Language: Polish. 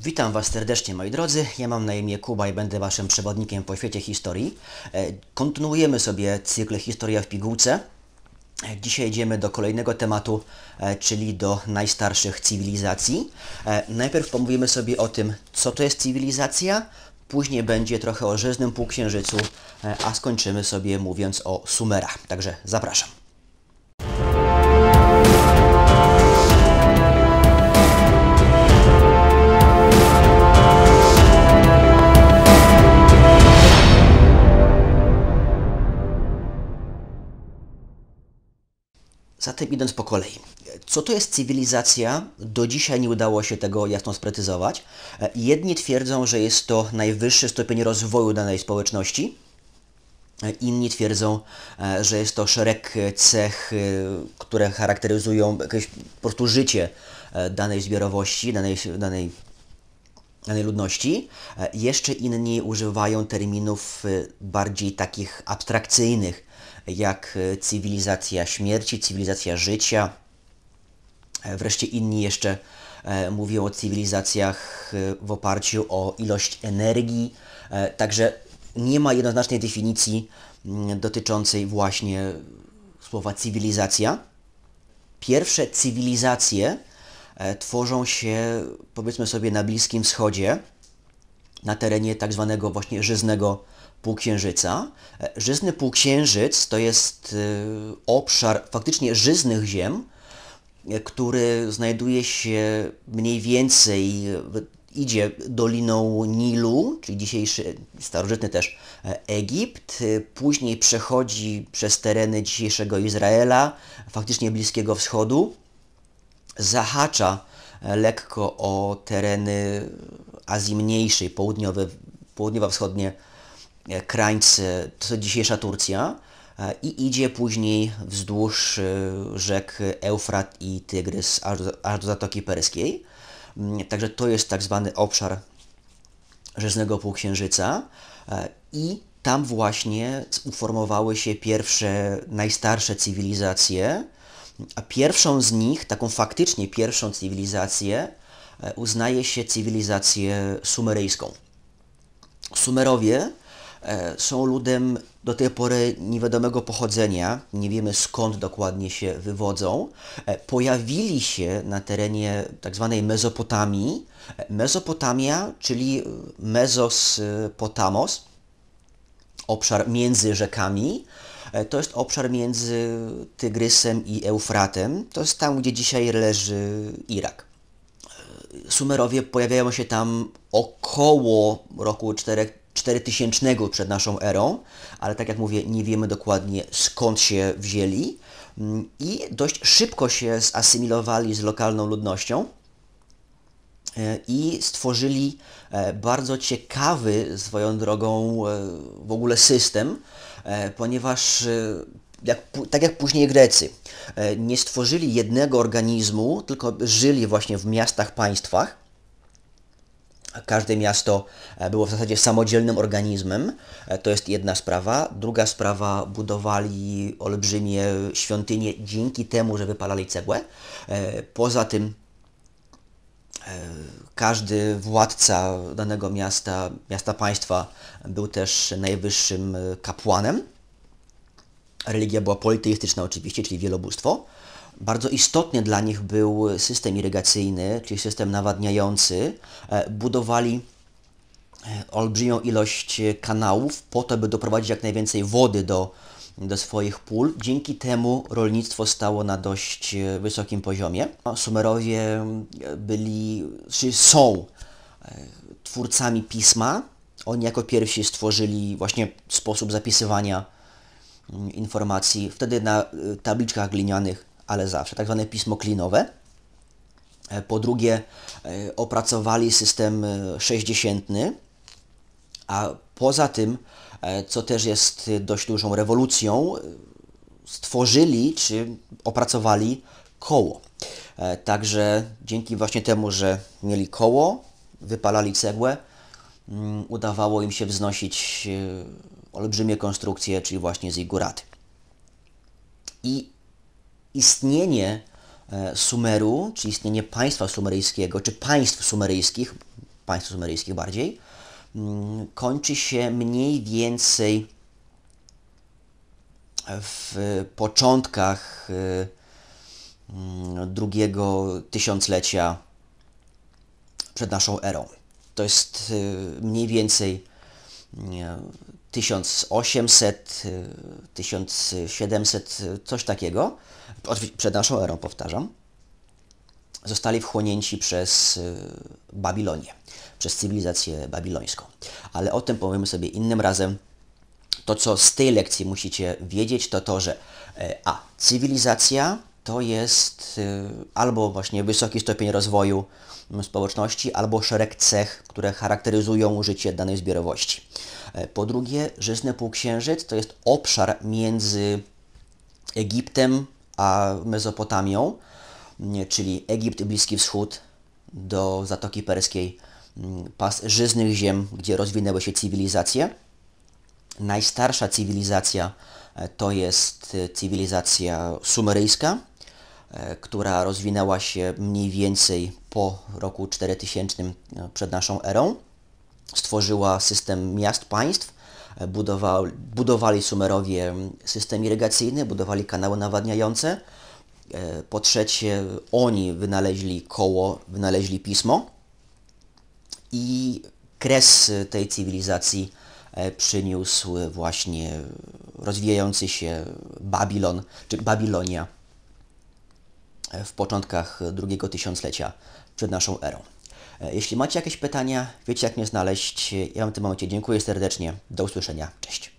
Witam Was serdecznie, moi drodzy. Ja mam na imię Kuba i będę Waszym przewodnikiem po świecie historii. E, kontynuujemy sobie cykl Historia w pigułce. E, dzisiaj idziemy do kolejnego tematu, e, czyli do najstarszych cywilizacji. Najpierw pomówimy sobie o tym, co to jest cywilizacja, później będzie trochę o Żyznym Półksiężycu, a skończymy sobie mówiąc o Sumerach. Także zapraszam. tym idąc po kolei. Co to jest cywilizacja? Do dzisiaj nie udało się tego jasno sprecyzować. Jedni twierdzą, że jest to najwyższy stopień rozwoju danej społeczności, Inni twierdzą, że jest to szereg cech, które charakteryzują jakieś po prostu życie danej zbiorowości, danej, danej, danej ludności. Jeszcze inni używają terminów bardziej takich abstrakcyjnych, jak e, cywilizacja śmierci, cywilizacja życia. E, wreszcie inni jeszcze e, mówią o cywilizacjach w oparciu o ilość energii. Także nie ma jednoznacznej definicji mm, dotyczącej właśnie słowa cywilizacja. Pierwsze cywilizacje tworzą się, powiedzmy sobie, na Bliskim Wschodzie, na terenie tak zwanego właśnie żyznego półksiężyca. E, żyzny półksiężyc to jest e, obszar faktycznie żyznych ziem, e, który znajduje się mniej więcej, idzie doliną Nilu, czyli dzisiejszy, starożytny też Egipt, później przechodzi przez tereny dzisiejszego Izraela, faktycznie Bliskiego Wschodu, zahacza E, lekko o tereny Azji Mniejszej, południowe, południowo-wschodnie e, krańce, to jest dzisiejsza Turcja, e, i idzie później wzdłuż rzek Eufrat i Tygrys, aż do, aż do Zatoki Perskiej. Mm, także to jest tak zwany obszar Rzeznego Półksiężyca i tam właśnie uformowały się pierwsze, najstarsze cywilizacje, a pierwszą z nich, taką faktycznie pierwszą cywilizację, e, uznaje się cywilizację sumeryjską. Sumerowie e, są ludem do tej pory niewiadomego pochodzenia, nie wiemy skąd dokładnie się wywodzą. E, pojawili się na terenie tzw. Tak Mezopotamii. Mezopotamia, czyli Mezos Potamos, obszar między rzekami, E, to jest obszar między Tygrysem i Eufratem. To jest tam, gdzie dzisiaj leży Irak. E, Sumerowie pojawiają się tam około roku 4, 4000 przed naszą erą, ale tak jak mówię, nie wiemy dokładnie skąd się wzięli mm, i dość szybko się zasymilowali z lokalną ludnością e, i stworzyli bardzo ciekawy swoją drogą w ogóle system, E, ponieważ e, jak, tak jak później Grecy, e, nie stworzyli jednego organizmu, tylko żyli właśnie w miastach, państwach. Każde miasto było w zasadzie samodzielnym organizmem. To jest jedna sprawa. Druga sprawa, budowali olbrzymie świątynie dzięki temu, że wypalali cegłę. Poza tym każdy władca danego miasta, miasta państwa był też najwyższym e, kapłanem. Religia była politeistyczna oczywiście, czyli wielobóstwo. Bardzo istotny dla nich był system irygacyjny, czyli system nawadniający. E, budowali e, olbrzymią ilość kanałów po to, by doprowadzić jak najwięcej wody do, do swoich pól. Dzięki temu rolnictwo stało na dość e, wysokim poziomie. No, Sumerowie e, byli, czy są e, twórcami pisma. Oni jako pierwsi stworzyli właśnie sposób zapisywania mm, informacji, wtedy na tabliczkach glinianych, ale zawsze, tak zwane pismo klinowe. Po drugie, opracowali system sześćdziesiętny, a poza tym E, co też jest e, dość dużą rewolucją, e, stworzyli czy opracowali koło. Także dzięki właśnie temu, że mieli koło, wypalali cegłę, mm, udawało im się wznosić olbrzymie konstrukcje, czyli właśnie ziguraty. I istnienie Sumeru, czy istnienie państwa sumeryjskiego, czy państw sumeryjskich, państw sumeryjskich bardziej, kończy się mniej więcej w początkach e, mm, drugiego tysiąclecia przed naszą erą. To jest e, mniej więcej 1800, e, 1700, coś takiego, przed naszą erą, powtarzam zostali wchłonięci przez e, Babilonię, przez cywilizację babilońską. Ale o tym powiemy sobie innym razem. To, co z tej lekcji musicie wiedzieć, to to, że e, a. Cywilizacja to jest e, albo właśnie wysoki stopień rozwoju mm, społeczności, albo szereg cech, które charakteryzują życie danej zbiorowości. Po drugie, żyzny półksiężyc to jest obszar między Egiptem a Mezopotamią, czyli Egipt, Bliski Wschód, do Zatoki Perskiej, mm, pas żyznych ziem, gdzie rozwinęły się cywilizacje. Najstarsza cywilizacja e, to jest e, cywilizacja sumeryjska, e, która rozwinęła się mniej więcej po roku 4000 przed naszą erą. Stworzyła system miast, państw, budowali, budowali Sumerowie mm, system irygacyjny, budowali kanały nawadniające, E, po trzecie, oni wynaleźli koło, wynaleźli pismo i kres tej cywilizacji e, przyniósł właśnie rozwijający się Babilon, czy Babilonia e, w początkach drugiego tysiąclecia przed naszą erą. Jeśli macie jakieś pytania, wiecie jak mnie znaleźć. Ja w tym momencie dziękuję serdecznie. Do usłyszenia. Cześć.